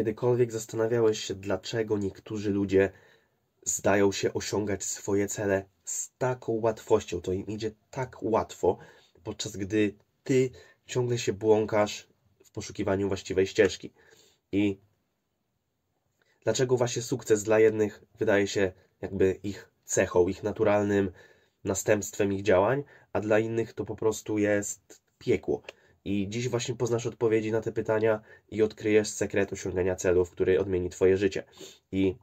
Kiedykolwiek zastanawiałeś się, dlaczego niektórzy ludzie zdają się osiągać swoje cele z taką łatwością, to im idzie tak łatwo, podczas gdy ty ciągle się błąkasz w poszukiwaniu właściwej ścieżki. I dlaczego właśnie sukces dla jednych wydaje się jakby ich cechą, ich naturalnym następstwem ich działań, a dla innych to po prostu jest piekło. I dziś właśnie poznasz odpowiedzi na te pytania i odkryjesz sekret osiągania celów, który odmieni Twoje życie. I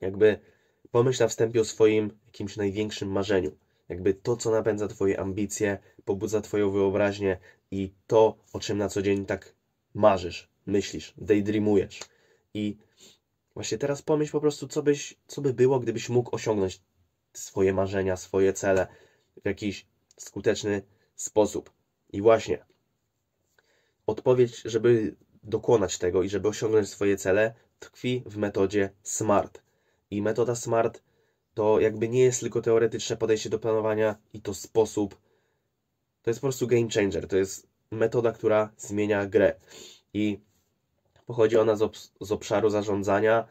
jakby pomyśl na wstępie o swoim jakimś największym marzeniu. Jakby to, co napędza Twoje ambicje, pobudza Twoją wyobraźnię i to, o czym na co dzień tak marzysz, myślisz, daydreamujesz. I właśnie teraz pomyśl po prostu, co, byś, co by było, gdybyś mógł osiągnąć swoje marzenia, swoje cele w jakiś skuteczny sposób i właśnie, odpowiedź, żeby dokonać tego i żeby osiągnąć swoje cele, tkwi w metodzie SMART. I metoda SMART to jakby nie jest tylko teoretyczne podejście do planowania i to sposób, to jest po prostu game changer, to jest metoda, która zmienia grę. I pochodzi ona z, z obszaru zarządzania,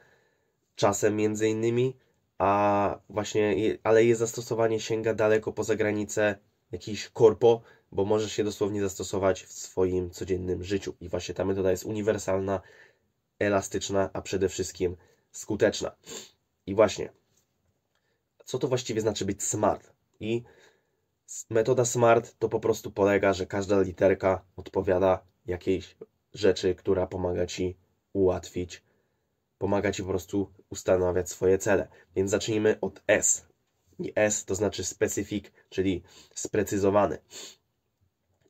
czasem między innymi, a właśnie, ale jej zastosowanie sięga daleko poza granice jakiejś korpo, bo możesz się dosłownie zastosować w swoim codziennym życiu. I właśnie ta metoda jest uniwersalna, elastyczna, a przede wszystkim skuteczna. I właśnie, co to właściwie znaczy być smart? I metoda smart to po prostu polega, że każda literka odpowiada jakiejś rzeczy, która pomaga ci ułatwić, pomaga ci po prostu ustanawiać swoje cele. Więc zacznijmy od S. I S to znaczy specific, czyli sprecyzowany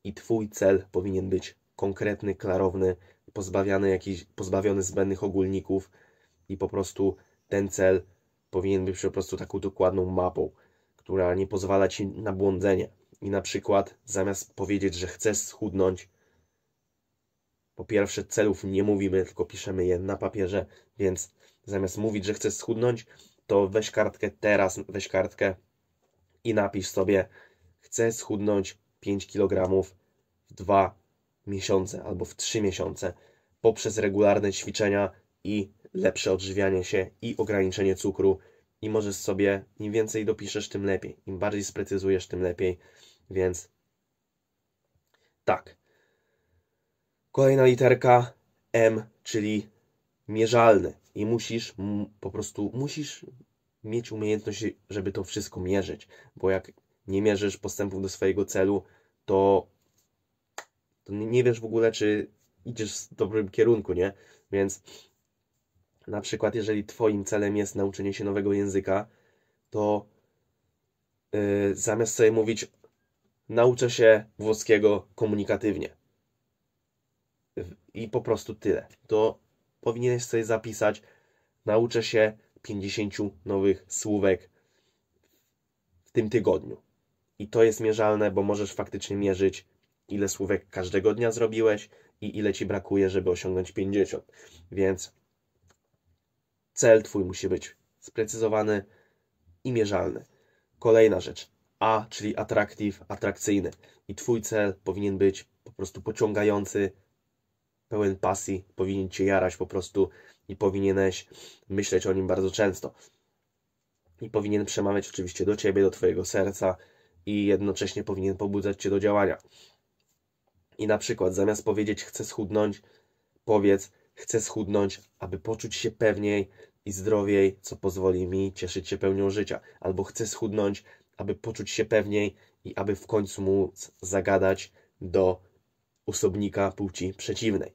i Twój cel powinien być konkretny, klarowny, pozbawiony jakichś, pozbawiony zbędnych ogólników i po prostu ten cel powinien być po prostu taką dokładną mapą, która nie pozwala Ci na błądzenie. I na przykład zamiast powiedzieć, że chcesz schudnąć, po pierwsze celów nie mówimy, tylko piszemy je na papierze, więc zamiast mówić, że chcesz schudnąć, to weź kartkę teraz, weź kartkę i napisz sobie chcę schudnąć 5 kg w 2 miesiące albo w 3 miesiące poprzez regularne ćwiczenia i lepsze odżywianie się i ograniczenie cukru i możesz sobie, im więcej dopiszesz, tym lepiej. Im bardziej sprecyzujesz, tym lepiej. Więc tak. Kolejna literka M, czyli mierzalny. I musisz po prostu, musisz mieć umiejętność, żeby to wszystko mierzyć. Bo jak nie mierzysz postępów do swojego celu, to, to nie wiesz w ogóle, czy idziesz w dobrym kierunku, nie? Więc na przykład, jeżeli Twoim celem jest nauczenie się nowego języka, to yy, zamiast sobie mówić, nauczę się włoskiego komunikatywnie i po prostu tyle, to powinieneś sobie zapisać, nauczę się 50 nowych słówek w tym tygodniu. I to jest mierzalne, bo możesz faktycznie mierzyć, ile słówek każdego dnia zrobiłeś i ile ci brakuje, żeby osiągnąć 50. Więc cel Twój musi być sprecyzowany i mierzalny. Kolejna rzecz. A, czyli atraktyw, atrakcyjny. I Twój cel powinien być po prostu pociągający, pełen pasji, powinien Cię jarać po prostu i powinieneś myśleć o nim bardzo często. I powinien przemawiać oczywiście do Ciebie, do Twojego serca, i jednocześnie powinien pobudzać cię do działania. I na przykład zamiast powiedzieć chcę schudnąć, powiedz chcę schudnąć, aby poczuć się pewniej i zdrowiej, co pozwoli mi cieszyć się pełnią życia. Albo chcę schudnąć, aby poczuć się pewniej i aby w końcu móc zagadać do osobnika płci przeciwnej.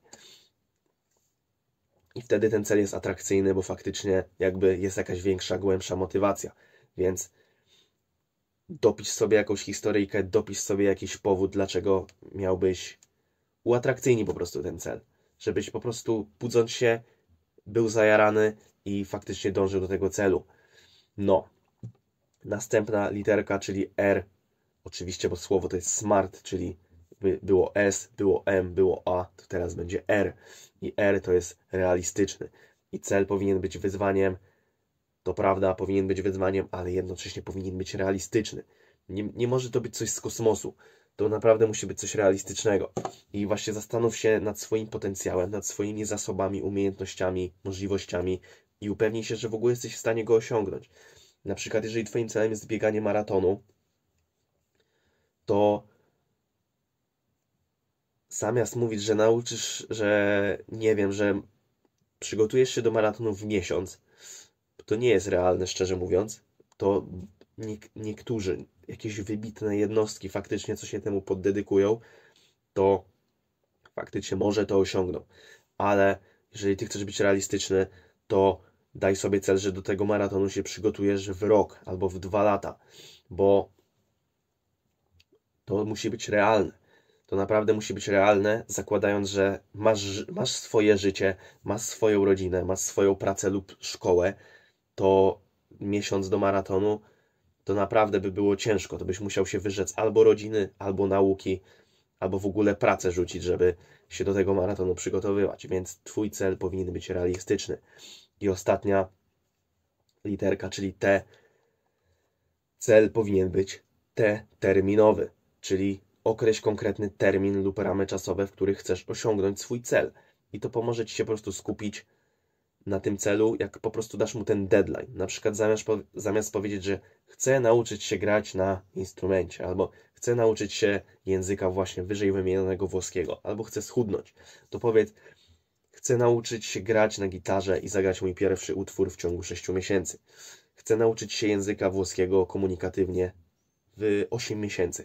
I wtedy ten cel jest atrakcyjny, bo faktycznie jakby jest jakaś większa, głębsza motywacja. Więc dopisz sobie jakąś historyjkę, dopisz sobie jakiś powód, dlaczego miałbyś uatrakcyjni po prostu ten cel. Żebyś po prostu budząc się był zajarany i faktycznie dążył do tego celu. No. Następna literka, czyli R. Oczywiście, bo słowo to jest smart, czyli było S, było M, było A, to teraz będzie R. I R to jest realistyczny. I cel powinien być wyzwaniem, to prawda, powinien być wyzwaniem, ale jednocześnie powinien być realistyczny. Nie, nie może to być coś z kosmosu. To naprawdę musi być coś realistycznego. I właśnie zastanów się nad swoim potencjałem, nad swoimi zasobami, umiejętnościami, możliwościami i upewnij się, że w ogóle jesteś w stanie go osiągnąć. Na przykład, jeżeli Twoim celem jest bieganie maratonu, to zamiast mówić, że nauczysz, że nie wiem, że przygotujesz się do maratonu w miesiąc, to nie jest realne, szczerze mówiąc. To niektórzy, jakieś wybitne jednostki faktycznie, co się temu poddedykują, to faktycznie może to osiągną. Ale jeżeli ty chcesz być realistyczny, to daj sobie cel, że do tego maratonu się przygotujesz w rok albo w dwa lata, bo to musi być realne. To naprawdę musi być realne, zakładając, że masz, masz swoje życie, masz swoją rodzinę, masz swoją pracę lub szkołę, to miesiąc do maratonu to naprawdę by było ciężko. To byś musiał się wyrzec albo rodziny, albo nauki, albo w ogóle pracę rzucić, żeby się do tego maratonu przygotowywać. Więc Twój cel powinien być realistyczny. I ostatnia literka, czyli T. Cel powinien być T terminowy, czyli określ konkretny termin lub ramy czasowe, w których chcesz osiągnąć swój cel. I to pomoże Ci się po prostu skupić na tym celu, jak po prostu dasz mu ten deadline. Na przykład zamiast, zamiast powiedzieć, że chcę nauczyć się grać na instrumencie, albo chcę nauczyć się języka właśnie wyżej wymienionego włoskiego, albo chcę schudnąć, to powiedz, chcę nauczyć się grać na gitarze i zagrać mój pierwszy utwór w ciągu 6 miesięcy. Chcę nauczyć się języka włoskiego komunikatywnie w 8 miesięcy.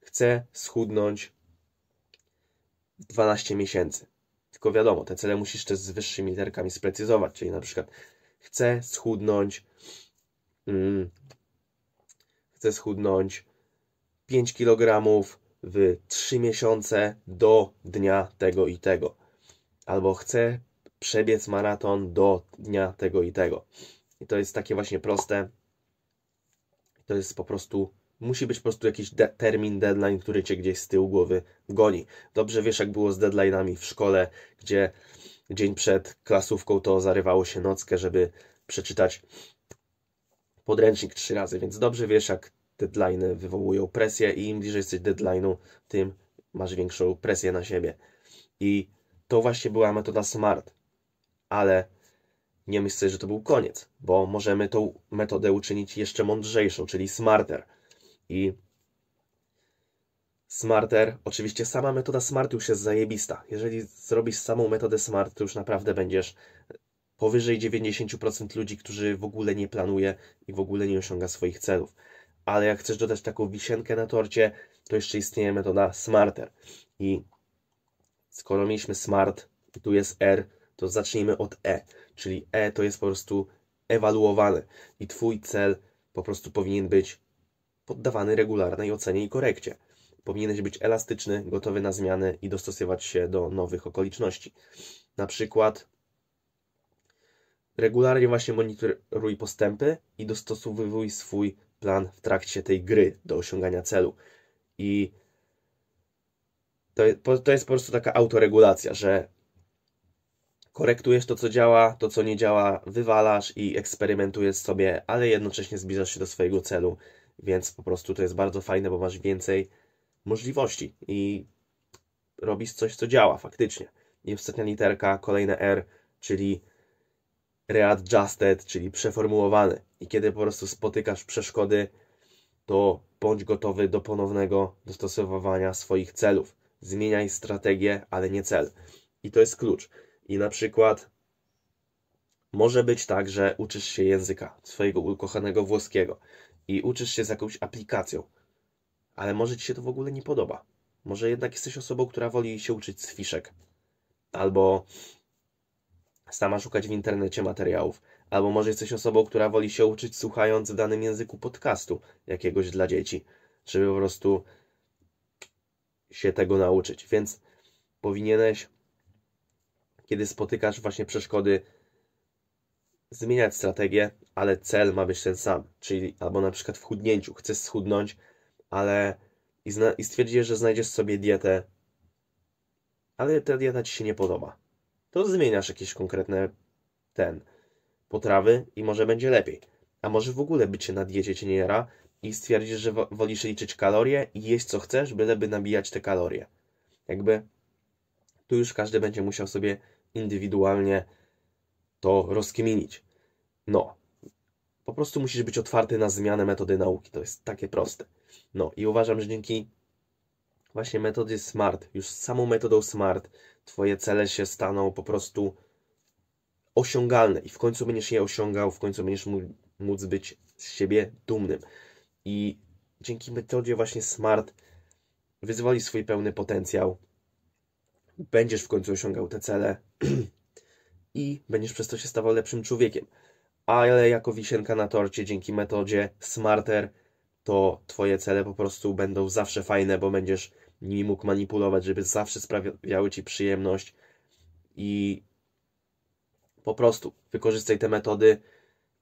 Chcę schudnąć 12 miesięcy tylko wiadomo, te cele musisz też z wyższymi literkami sprecyzować, czyli na przykład chcę schudnąć, mm, chcę schudnąć 5 kg w 3 miesiące do dnia tego i tego. Albo chcę przebiec maraton do dnia tego i tego. I to jest takie właśnie proste. To jest po prostu musi być po prostu jakiś de termin, deadline, który cię gdzieś z tyłu głowy goni. Dobrze wiesz, jak było z deadline'ami w szkole, gdzie dzień przed klasówką to zarywało się nockę, żeby przeczytać podręcznik trzy razy, więc dobrze wiesz, jak deadline'y wywołują presję i im bliżej jesteś deadline'u, tym masz większą presję na siebie. I to właśnie była metoda SMART, ale nie myślę, że to był koniec, bo możemy tą metodę uczynić jeszcze mądrzejszą, czyli smarter i Smarter, oczywiście sama metoda Smart już jest zajebista. Jeżeli zrobisz samą metodę Smart, to już naprawdę będziesz powyżej 90% ludzi, którzy w ogóle nie planuje i w ogóle nie osiąga swoich celów. Ale jak chcesz dodać taką wisienkę na torcie, to jeszcze istnieje metoda Smarter. I skoro mieliśmy Smart, tu jest R, to zacznijmy od E. Czyli E to jest po prostu ewaluowane i Twój cel po prostu powinien być poddawany regularnej ocenie i korekcie. Powinieneś być elastyczny, gotowy na zmiany i dostosowywać się do nowych okoliczności. Na przykład regularnie właśnie monitoruj postępy i dostosowuj swój plan w trakcie tej gry do osiągania celu. I to, to jest po prostu taka autoregulacja, że korektujesz to, co działa, to, co nie działa, wywalasz i eksperymentujesz sobie, ale jednocześnie zbliżasz się do swojego celu więc po prostu to jest bardzo fajne, bo masz więcej możliwości i robisz coś, co działa faktycznie. I ostatnia literka, kolejne R, czyli readjusted, czyli przeformułowany. I kiedy po prostu spotykasz przeszkody, to bądź gotowy do ponownego dostosowywania swoich celów. Zmieniaj strategię, ale nie cel. I to jest klucz. I na przykład może być tak, że uczysz się języka swojego ukochanego włoskiego i uczysz się z jakąś aplikacją, ale może ci się to w ogóle nie podoba. Może jednak jesteś osobą, która woli się uczyć z fiszek, albo sama szukać w internecie materiałów, albo może jesteś osobą, która woli się uczyć słuchając w danym języku podcastu jakiegoś dla dzieci, żeby po prostu się tego nauczyć. Więc powinieneś, kiedy spotykasz właśnie przeszkody, zmieniać strategię, ale cel ma być ten sam. Czyli albo na przykład w chudnięciu chcesz schudnąć, ale i, zna, i stwierdzisz, że znajdziesz sobie dietę, ale ta dieta ci się nie podoba. To zmieniasz jakieś konkretne ten potrawy i może będzie lepiej. A może w ogóle bycie na diecie cię nie jara i stwierdzisz, że wolisz liczyć kalorie i jeść co chcesz, byleby nabijać te kalorie. Jakby tu już każdy będzie musiał sobie indywidualnie to rozkminić. No, po prostu musisz być otwarty na zmianę metody nauki. To jest takie proste. No i uważam, że dzięki właśnie metodzie SMART, już samą metodą SMART, Twoje cele się staną po prostu osiągalne i w końcu będziesz je osiągał, w końcu będziesz móc być z siebie dumnym. I dzięki metodzie właśnie SMART wyzwoli swój pełny potencjał, będziesz w końcu osiągał te cele i będziesz przez to się stawał lepszym człowiekiem ale jako wisienka na torcie dzięki metodzie Smarter to Twoje cele po prostu będą zawsze fajne, bo będziesz nimi mógł manipulować, żeby zawsze sprawiały Ci przyjemność i po prostu wykorzystaj te metody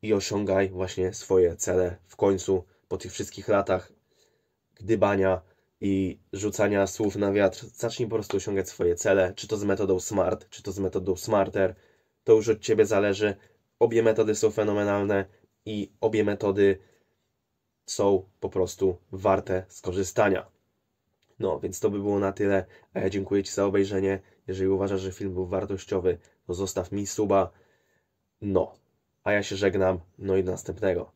i osiągaj właśnie swoje cele w końcu po tych wszystkich latach gdybania i rzucania słów na wiatr. Zacznij po prostu osiągać swoje cele, czy to z metodą SMART, czy to z metodą SMARTER. To już od Ciebie zależy, Obie metody są fenomenalne i obie metody są po prostu warte skorzystania. No, więc to by było na tyle. A ja dziękuję Ci za obejrzenie. Jeżeli uważasz, że film był wartościowy, to zostaw mi suba. No, a ja się żegnam. No i do następnego.